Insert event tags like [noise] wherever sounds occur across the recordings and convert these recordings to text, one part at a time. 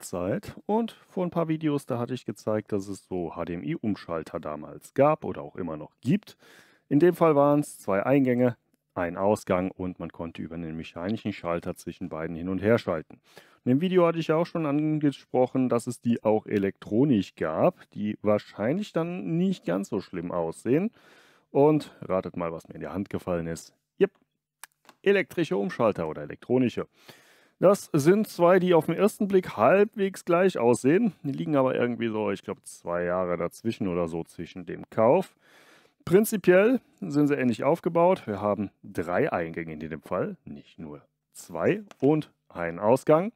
Zeit und vor ein paar Videos, da hatte ich gezeigt, dass es so HDMI-Umschalter damals gab oder auch immer noch gibt. In dem Fall waren es zwei Eingänge, ein Ausgang und man konnte über einen mechanischen Schalter zwischen beiden hin und her schalten. In dem Video hatte ich auch schon angesprochen, dass es die auch elektronisch gab, die wahrscheinlich dann nicht ganz so schlimm aussehen. Und ratet mal, was mir in die Hand gefallen ist. Yep, elektrische Umschalter oder elektronische. Das sind zwei, die auf den ersten Blick halbwegs gleich aussehen. Die liegen aber irgendwie so, ich glaube, zwei Jahre dazwischen oder so zwischen dem Kauf. Prinzipiell sind sie ähnlich aufgebaut. Wir haben drei Eingänge in dem Fall, nicht nur zwei und einen Ausgang.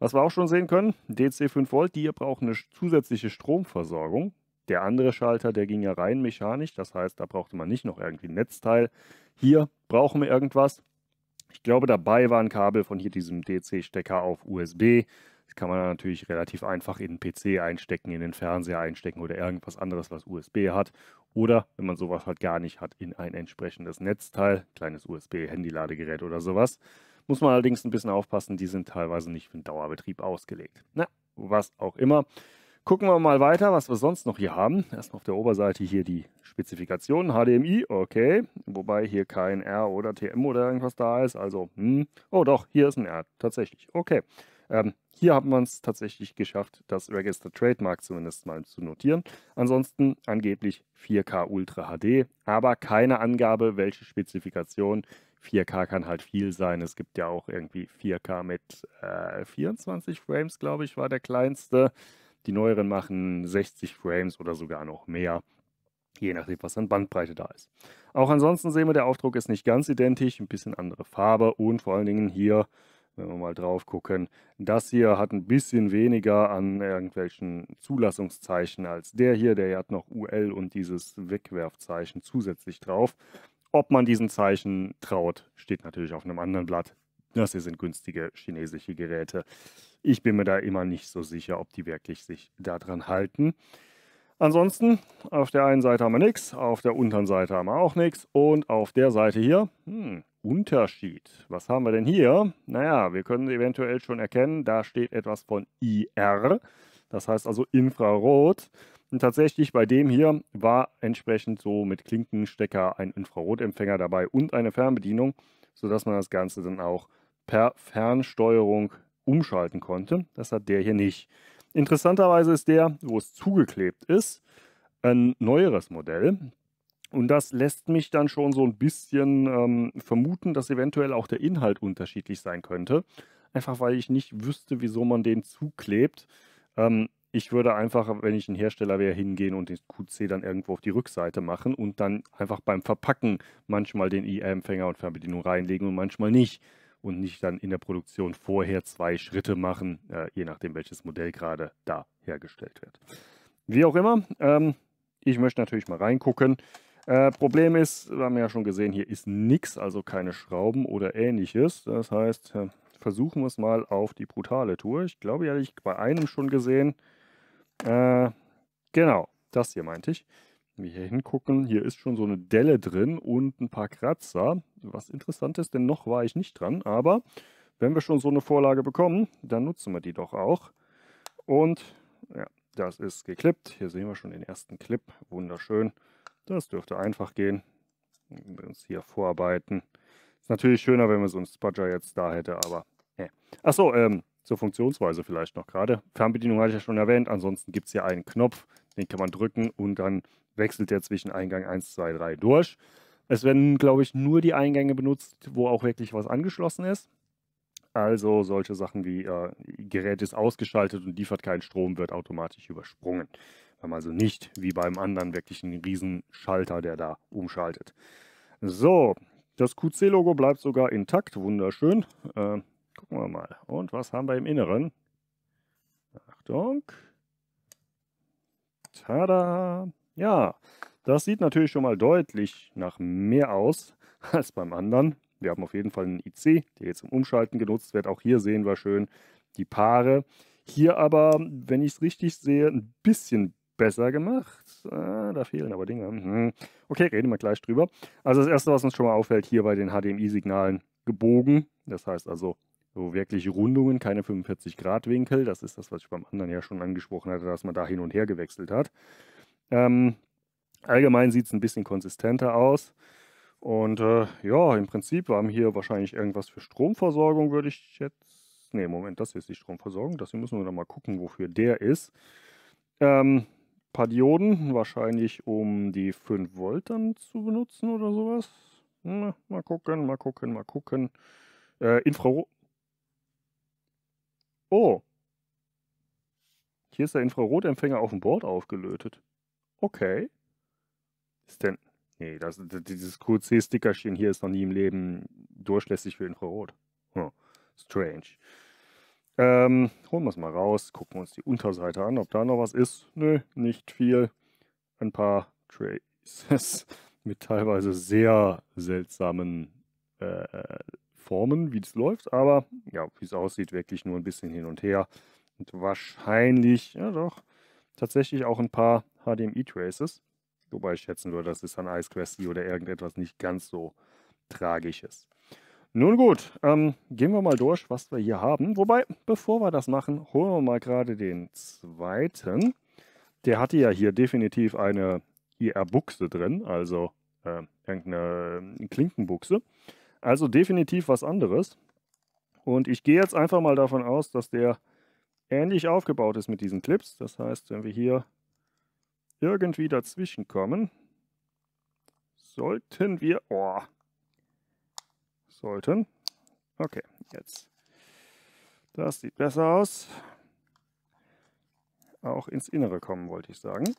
Was wir auch schon sehen können, DC 5 Volt, die hier braucht eine zusätzliche Stromversorgung. Der andere Schalter, der ging ja rein mechanisch, das heißt, da brauchte man nicht noch irgendwie ein Netzteil. Hier brauchen wir irgendwas, ich glaube, dabei war ein Kabel von hier diesem DC-Stecker auf USB. Das kann man natürlich relativ einfach in den PC einstecken, in den Fernseher einstecken oder irgendwas anderes, was USB hat. Oder, wenn man sowas halt gar nicht hat, in ein entsprechendes Netzteil, kleines USB-Handy-Ladegerät oder sowas. Muss man allerdings ein bisschen aufpassen, die sind teilweise nicht für den Dauerbetrieb ausgelegt. Na, was auch immer. Gucken wir mal weiter, was wir sonst noch hier haben. Erstmal auf der Oberseite hier die Spezifikationen. HDMI, okay. Wobei hier kein R oder TM oder irgendwas da ist. Also, hm. oh doch, hier ist ein R, tatsächlich. Okay. Ähm, hier haben wir es tatsächlich geschafft, das Register Trademark zumindest mal zu notieren. Ansonsten angeblich 4K Ultra HD, aber keine Angabe, welche Spezifikation 4K kann halt viel sein. Es gibt ja auch irgendwie 4K mit äh, 24 Frames, glaube ich, war der kleinste. Die neueren machen 60 Frames oder sogar noch mehr, je nachdem, was an Bandbreite da ist. Auch ansonsten sehen wir, der Aufdruck ist nicht ganz identisch, ein bisschen andere Farbe und vor allen Dingen hier, wenn wir mal drauf gucken, das hier hat ein bisschen weniger an irgendwelchen Zulassungszeichen als der hier, der hat noch UL und dieses Wegwerfzeichen zusätzlich drauf. Ob man diesen Zeichen traut, steht natürlich auf einem anderen Blatt. Das hier sind günstige chinesische Geräte. Ich bin mir da immer nicht so sicher, ob die wirklich sich daran halten. Ansonsten, auf der einen Seite haben wir nichts, auf der unteren Seite haben wir auch nichts und auf der Seite hier, hm, Unterschied. Was haben wir denn hier? Naja, wir können eventuell schon erkennen, da steht etwas von IR, das heißt also Infrarot. Und tatsächlich bei dem hier war entsprechend so mit Klinkenstecker ein Infrarotempfänger dabei und eine Fernbedienung, sodass man das Ganze dann auch per Fernsteuerung umschalten konnte. Das hat der hier nicht. Interessanterweise ist der, wo es zugeklebt ist, ein neueres Modell. Und das lässt mich dann schon so ein bisschen ähm, vermuten, dass eventuell auch der Inhalt unterschiedlich sein könnte. Einfach weil ich nicht wüsste, wieso man den zuklebt. Ähm, ich würde einfach, wenn ich ein Hersteller wäre, hingehen und den QC dann irgendwo auf die Rückseite machen und dann einfach beim Verpacken manchmal den IR-Empfänger und Fernbedienung reinlegen und manchmal nicht und nicht dann in der Produktion vorher zwei Schritte machen, äh, je nachdem, welches Modell gerade da hergestellt wird. Wie auch immer, ähm, ich möchte natürlich mal reingucken. Äh, Problem ist, wir haben ja schon gesehen, hier ist nichts, also keine Schrauben oder ähnliches. Das heißt, äh, versuchen wir es mal auf die brutale Tour. Ich glaube, die hatte ich bei einem schon gesehen. Äh, genau, das hier meinte ich. Wenn wir hier hingucken, hier ist schon so eine Delle drin und ein paar Kratzer. Was interessant ist, denn noch war ich nicht dran, aber wenn wir schon so eine Vorlage bekommen, dann nutzen wir die doch auch. Und ja, das ist geklippt. Hier sehen wir schon den ersten Clip. Wunderschön. Das dürfte einfach gehen. Wir uns hier vorarbeiten. Ist natürlich schöner, wenn man so einen Spudger jetzt da hätte, aber äh. Achso, ähm, zur Funktionsweise vielleicht noch gerade. Fernbedienung hatte ich ja schon erwähnt. Ansonsten gibt es hier einen Knopf, den kann man drücken und dann wechselt er zwischen Eingang 1, 2, 3 durch. Es werden, glaube ich, nur die Eingänge benutzt, wo auch wirklich was angeschlossen ist. Also solche Sachen wie äh, Gerät ist ausgeschaltet und liefert keinen Strom, wird automatisch übersprungen. Wir haben also nicht wie beim anderen wirklich einen riesen Schalter, der da umschaltet. So, das QC-Logo bleibt sogar intakt, wunderschön. Äh, gucken wir mal. Und was haben wir im Inneren? Achtung. Tada! Ja, das sieht natürlich schon mal deutlich nach mehr aus [laughs] als beim anderen. Wir haben auf jeden Fall einen IC, der jetzt zum Umschalten genutzt wird. Auch hier sehen wir schön die Paare. Hier aber, wenn ich es richtig sehe, ein bisschen besser gemacht. Ah, da fehlen aber Dinge. Mhm. Okay, reden wir gleich drüber. Also das Erste, was uns schon mal auffällt, hier bei den HDMI-Signalen gebogen. Das heißt also so wirklich Rundungen, keine 45-Grad-Winkel. Das ist das, was ich beim anderen ja schon angesprochen hatte, dass man da hin und her gewechselt hat. Ähm, allgemein sieht es ein bisschen konsistenter aus. Und äh, ja, im Prinzip, wir haben hier wahrscheinlich irgendwas für Stromversorgung, würde ich jetzt... Ne, Moment, das ist die Stromversorgung. Das hier müssen wir dann mal gucken, wofür der ist. Ähm, paar Dioden, wahrscheinlich um die 5 Volt dann zu benutzen oder sowas. Na, mal gucken, mal gucken, mal gucken. Äh, Infrarot... Oh. Hier ist der Infrarotempfänger auf dem Board aufgelötet. Okay. Ist denn. Nee, das, dieses QC-Stickerchen hier ist noch nie im Leben durchlässig für Infrarot. Hm. Strange. Ähm, holen wir es mal raus, gucken uns die Unterseite an, ob da noch was ist. Nö, nicht viel. Ein paar Traces [laughs] mit teilweise sehr seltsamen äh, Formen, wie das läuft, aber ja, wie es aussieht, wirklich nur ein bisschen hin und her. Und wahrscheinlich, ja doch, tatsächlich auch ein paar HDMI-Traces. Wobei ich schätzen würde, das ist an iSquare-C oder irgendetwas nicht ganz so Tragisches. Nun gut, ähm, gehen wir mal durch, was wir hier haben. Wobei, bevor wir das machen, holen wir mal gerade den zweiten. Der hatte ja hier definitiv eine IR-Buchse drin, also äh, irgendeine ähm, Klinkenbuchse. Also definitiv was anderes. Und ich gehe jetzt einfach mal davon aus, dass der ähnlich aufgebaut ist mit diesen Clips. Das heißt, wenn wir hier irgendwie dazwischen kommen, sollten wir... Oh, sollten. Okay, jetzt. Das sieht besser aus. Auch ins Innere kommen, wollte ich sagen.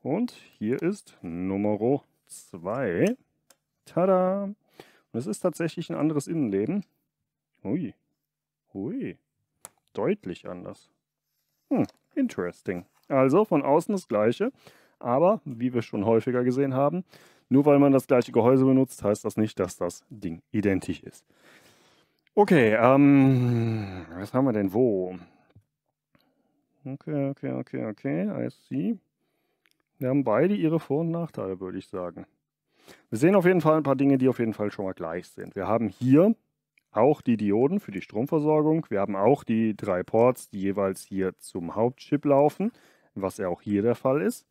Und hier ist Nummer 2. Tada! Und es ist tatsächlich ein anderes Innenleben. Ui, Ui, deutlich anders. Hm, interesting. Also von außen das gleiche, aber wie wir schon häufiger gesehen haben, nur weil man das gleiche Gehäuse benutzt, heißt das nicht, dass das Ding identisch ist. Okay, ähm, was haben wir denn wo? Okay, okay, okay, okay, I see. Wir haben beide ihre Vor- und Nachteile, würde ich sagen. Wir sehen auf jeden Fall ein paar Dinge, die auf jeden Fall schon mal gleich sind. Wir haben hier auch die Dioden für die Stromversorgung. Wir haben auch die drei Ports, die jeweils hier zum Hauptchip laufen, was ja auch hier der Fall ist.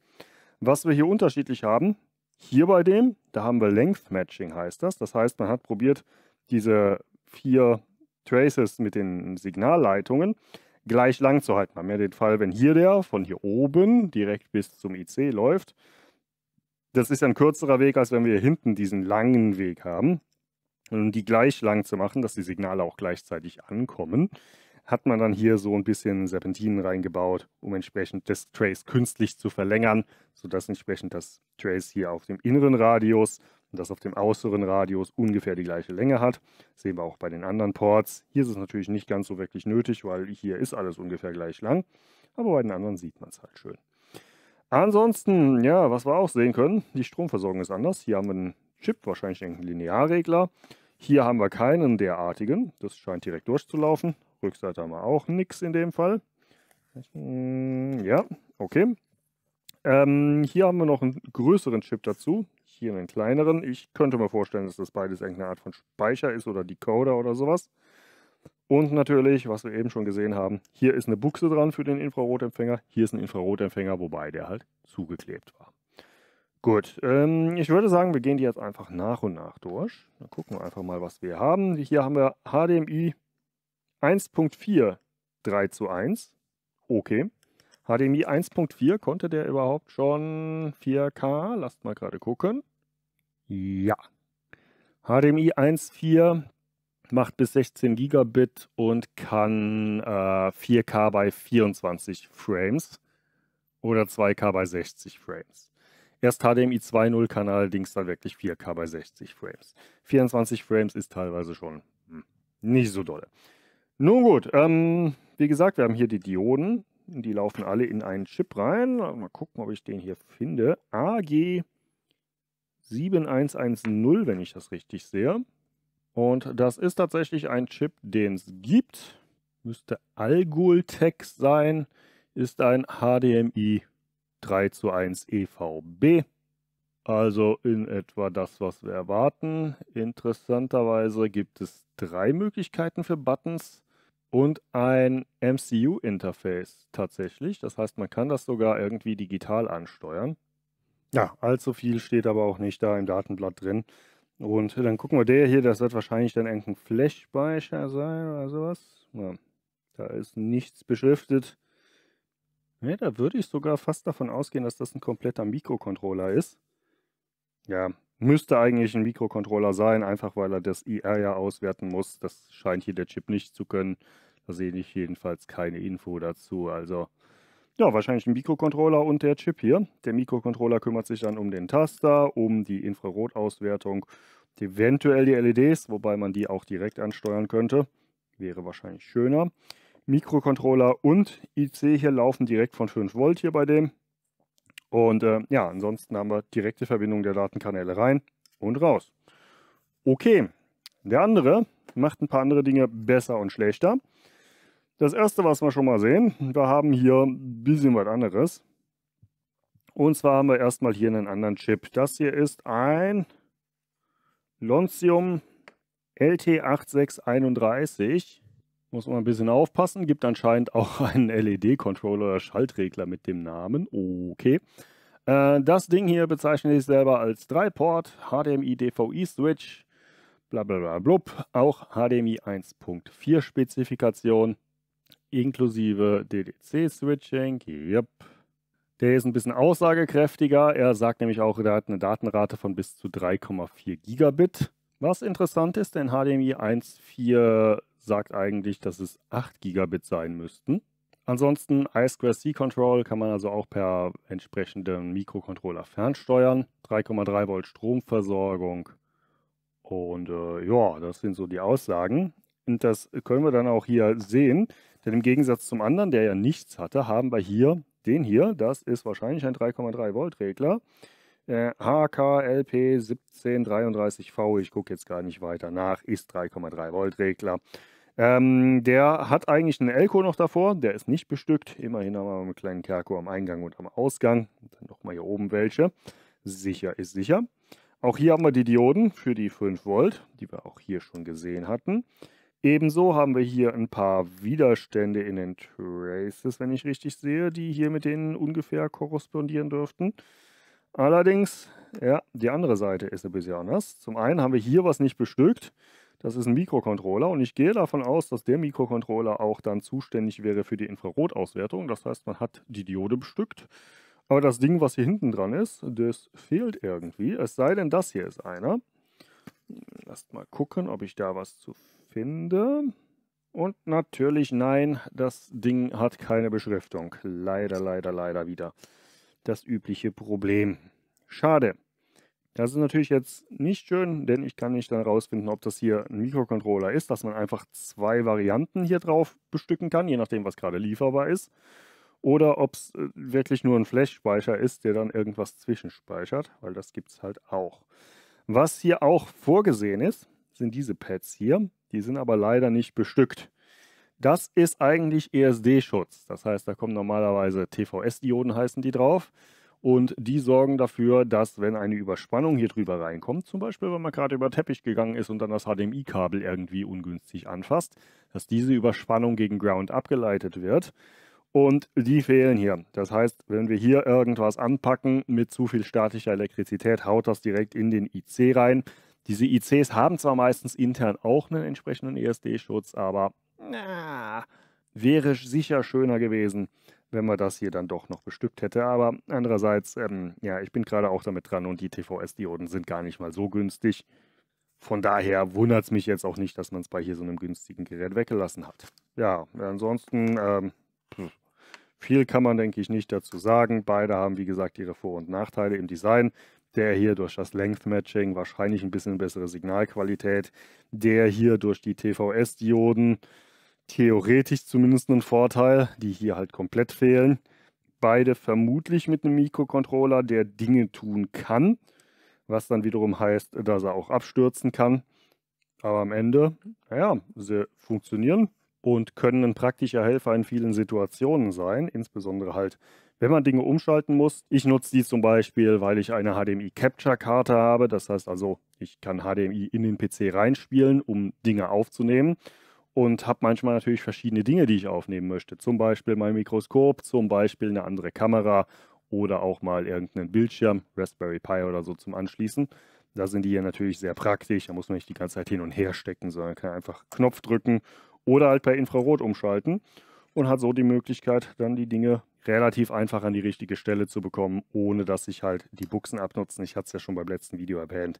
Was wir hier unterschiedlich haben, hier bei dem, da haben wir Length Matching heißt das. Das heißt, man hat probiert, diese vier Traces mit den Signalleitungen gleich lang zu halten. Man hat ja den Fall, wenn hier der von hier oben direkt bis zum IC läuft, das ist ja ein kürzerer Weg, als wenn wir hier hinten diesen langen Weg haben um die gleich lang zu machen, dass die Signale auch gleichzeitig ankommen, hat man dann hier so ein bisschen Serpentinen reingebaut, um entsprechend das Trace künstlich zu verlängern, sodass entsprechend das Trace hier auf dem inneren Radius und das auf dem äußeren Radius ungefähr die gleiche Länge hat. Das sehen wir auch bei den anderen Ports. Hier ist es natürlich nicht ganz so wirklich nötig, weil hier ist alles ungefähr gleich lang. Aber bei den anderen sieht man es halt schön. Ansonsten, ja, was wir auch sehen können, die Stromversorgung ist anders. Hier haben wir einen Chip, wahrscheinlich einen Linearregler. Hier haben wir keinen derartigen, das scheint direkt durchzulaufen. Rückseite haben wir auch nichts in dem Fall. Hm, ja, okay. Ähm, hier haben wir noch einen größeren Chip dazu, hier einen kleineren. Ich könnte mir vorstellen, dass das beides irgendeine Art von Speicher ist oder Decoder oder sowas. Und natürlich, was wir eben schon gesehen haben, hier ist eine Buchse dran für den Infrarotempfänger, hier ist ein Infrarotempfänger, wobei der halt zugeklebt war. Gut, ähm, ich würde sagen, wir gehen die jetzt einfach nach und nach durch. Dann gucken wir einfach mal, was wir haben. Hier haben wir HDMI 1.4 3 zu 1. Okay. HDMI 1.4, konnte der überhaupt schon 4K? Lasst mal gerade gucken. Ja. HDMI 1.4 macht bis 16 Gigabit und kann äh, 4K bei 24 Frames oder 2K bei 60 Frames. Erst HDMI 2.0 kann allerdings dann wirklich 4K bei 60 Frames. 24 Frames ist teilweise schon hm, nicht so dolle. Nun gut, ähm, wie gesagt, wir haben hier die Dioden. Die laufen alle in einen Chip rein. Mal gucken, ob ich den hier finde. AG7110, wenn ich das richtig sehe. Und das ist tatsächlich ein Chip, den es gibt. Müsste Algoltech sein. Ist ein HDMI 3 zu 1 EVB. Also in etwa das, was wir erwarten. Interessanterweise gibt es drei Möglichkeiten für Buttons und ein MCU-Interface tatsächlich. Das heißt, man kann das sogar irgendwie digital ansteuern. Ja, allzu viel steht aber auch nicht da im Datenblatt drin. Und dann gucken wir der hier, das wird wahrscheinlich dann irgendein Flash-Speicher sein oder sowas. Ja, da ist nichts beschriftet. Ne, da würde ich sogar fast davon ausgehen, dass das ein kompletter Mikrocontroller ist. Ja, müsste eigentlich ein Mikrocontroller sein, einfach weil er das IR ja auswerten muss. Das scheint hier der Chip nicht zu können. Da sehe ich jedenfalls keine Info dazu. Also ja, wahrscheinlich ein Mikrocontroller und der Chip hier. Der Mikrocontroller kümmert sich dann um den Taster, um die Infrarotauswertung, eventuell die LEDs, wobei man die auch direkt ansteuern könnte. Wäre wahrscheinlich schöner. Mikrocontroller und IC hier laufen direkt von 5 Volt hier bei dem. Und äh, ja, ansonsten haben wir direkte Verbindung der Datenkanäle rein und raus. Okay, der andere macht ein paar andere Dinge besser und schlechter. Das erste, was wir schon mal sehen, wir haben hier ein bisschen was anderes. Und zwar haben wir erstmal hier einen anderen Chip. Das hier ist ein Lontium LT8631 muss man ein bisschen aufpassen. Gibt anscheinend auch [laughs] einen LED-Controller oder Schaltregler mit dem Namen. Okay. Äh, das Ding hier bezeichne ich selber als 3-Port, HDMI, DVI-Switch, blablabla, blub. auch HDMI 1.4 Spezifikation inklusive DDC-Switching. Yep. Der ist ein bisschen aussagekräftiger. Er sagt nämlich auch, er hat eine Datenrate von bis zu 3,4 Gigabit. Was interessant ist, denn HDMI 1.4 sagt eigentlich, dass es 8 Gigabit sein müssten. Ansonsten I2C Control kann man also auch per entsprechenden Mikrocontroller fernsteuern. 3,3 Volt Stromversorgung. Und äh, ja, das sind so die Aussagen. Und das können wir dann auch hier sehen. Denn im Gegensatz zum anderen, der ja nichts hatte, haben wir hier den hier. Das ist wahrscheinlich ein 3,3 Volt Regler. Äh, HKLP 1733V, ich gucke jetzt gar nicht weiter nach, ist 3,3 Volt Regler. Ähm, der hat eigentlich einen Elko noch davor, der ist nicht bestückt. Immerhin haben wir einen kleinen Kerko am Eingang und am Ausgang. Und dann nochmal hier oben welche. Sicher ist sicher. Auch hier haben wir die Dioden für die 5 Volt, die wir auch hier schon gesehen hatten. Ebenso haben wir hier ein paar Widerstände in den Traces, wenn ich richtig sehe, die hier mit denen ungefähr korrespondieren dürften. Allerdings, ja, die andere Seite ist ein bisschen anders. Zum einen haben wir hier was nicht bestückt. Das ist ein Mikrocontroller und ich gehe davon aus, dass der Mikrocontroller auch dann zuständig wäre für die Infrarotauswertung. Das heißt, man hat die Diode bestückt. Aber das Ding, was hier hinten dran ist, das fehlt irgendwie. Es sei denn, das hier ist einer. Lasst mal gucken, ob ich da was zu finde. Und natürlich nein, das Ding hat keine Beschriftung. Leider, leider, leider wieder. Das übliche Problem. Schade. Das ist natürlich jetzt nicht schön, denn ich kann nicht dann rausfinden, ob das hier ein Mikrocontroller ist, dass man einfach zwei Varianten hier drauf bestücken kann, je nachdem, was gerade lieferbar ist. Oder ob es äh, wirklich nur ein Flash-Speicher ist, der dann irgendwas zwischenspeichert, weil das gibt es halt auch. Was hier auch vorgesehen ist, sind diese Pads hier. Die sind aber leider nicht bestückt. Das ist eigentlich ESD-Schutz. Das heißt, da kommen normalerweise TVS-Dioden heißen die drauf. Und die sorgen dafür, dass wenn eine Überspannung hier drüber reinkommt, zum Beispiel wenn man gerade über Teppich gegangen ist und dann das HDMI-Kabel irgendwie ungünstig anfasst, dass diese Überspannung gegen Ground abgeleitet wird. Und die fehlen hier. Das heißt, wenn wir hier irgendwas anpacken mit zu viel statischer Elektrizität, haut das direkt in den IC rein. Diese ICs haben zwar meistens intern auch einen entsprechenden ESD-Schutz, aber na, wäre sicher schöner gewesen, wenn man das hier dann doch noch bestückt hätte. Aber andererseits, ähm, ja, ich bin gerade auch damit dran und die TVS-Dioden sind gar nicht mal so günstig. Von daher wundert es mich jetzt auch nicht, dass man es bei hier so einem günstigen Gerät weggelassen hat. Ja, ansonsten, ähm, viel kann man, denke ich, nicht dazu sagen. Beide haben, wie gesagt, ihre Vor- und Nachteile im Design. Der hier durch das Length-Matching wahrscheinlich ein bisschen bessere Signalqualität. Der hier durch die TVS-Dioden theoretisch zumindest einen Vorteil, die hier halt komplett fehlen. Beide vermutlich mit einem Mikrocontroller, der Dinge tun kann, was dann wiederum heißt, dass er auch abstürzen kann. Aber am Ende, naja, sie funktionieren und können ein praktischer Helfer in vielen Situationen sein, insbesondere halt, wenn man Dinge umschalten muss. Ich nutze die zum Beispiel, weil ich eine HDMI-Capture-Karte habe. Das heißt also, ich kann HDMI in den PC reinspielen, um Dinge aufzunehmen und habe manchmal natürlich verschiedene Dinge, die ich aufnehmen möchte. Zum Beispiel mein Mikroskop, zum Beispiel eine andere Kamera oder auch mal irgendeinen Bildschirm, Raspberry Pi oder so zum Anschließen. Da sind die ja natürlich sehr praktisch. Da muss man nicht die ganze Zeit hin und her stecken, sondern kann einfach Knopf drücken oder halt per Infrarot umschalten und hat so die Möglichkeit, dann die Dinge relativ einfach an die richtige Stelle zu bekommen, ohne dass sich halt die Buchsen abnutzen. Ich hatte es ja schon beim letzten Video erwähnt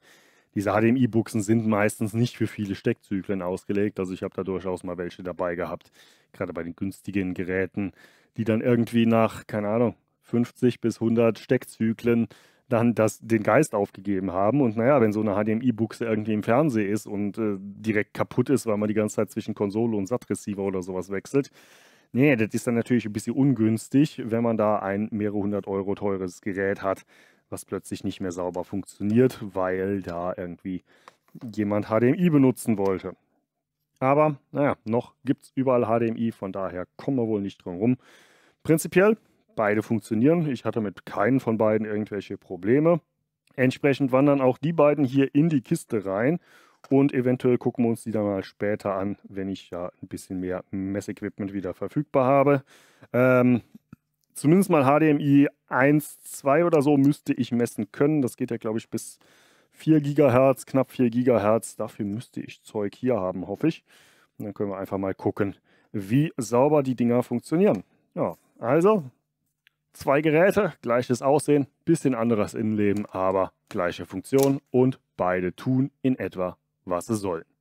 diese HDMI-Buchsen sind meistens nicht für viele Steckzyklen ausgelegt. Also ich habe da durchaus mal welche dabei gehabt, gerade bei den günstigen Geräten, die dann irgendwie nach, keine Ahnung, 50 bis 100 Steckzyklen dann das, den Geist aufgegeben haben. Und naja, wenn so eine HDMI-Buchse irgendwie im Fernsehen ist und äh, direkt kaputt ist, weil man die ganze Zeit zwischen Konsole und SAT-Receiver oder sowas wechselt, nee, das ist dann natürlich ein bisschen ungünstig, wenn man da ein mehrere hundert Euro teures Gerät hat, was plötzlich nicht mehr sauber funktioniert, weil da irgendwie jemand HDMI benutzen wollte. Aber naja, noch gibt es überall HDMI, von daher kommen wir wohl nicht drum rum. Prinzipiell, beide funktionieren. Ich hatte mit keinen von beiden irgendwelche Probleme. Entsprechend wandern auch die beiden hier in die Kiste rein und eventuell gucken wir uns die dann mal später an, wenn ich ja ein bisschen mehr Messequipment wieder verfügbar habe. Ähm, zumindest mal HDMI 1, 2 oder so müsste ich messen können. Das geht ja, glaube ich, bis 4 GHz, knapp 4 GHz. Dafür müsste ich Zeug hier haben, hoffe ich. Und dann können wir einfach mal gucken, wie sauber die Dinger funktionieren. Ja, also zwei Geräte, gleiches Aussehen, bisschen anderes Innenleben, aber gleiche Funktion und beide tun in etwa, was sie sollen.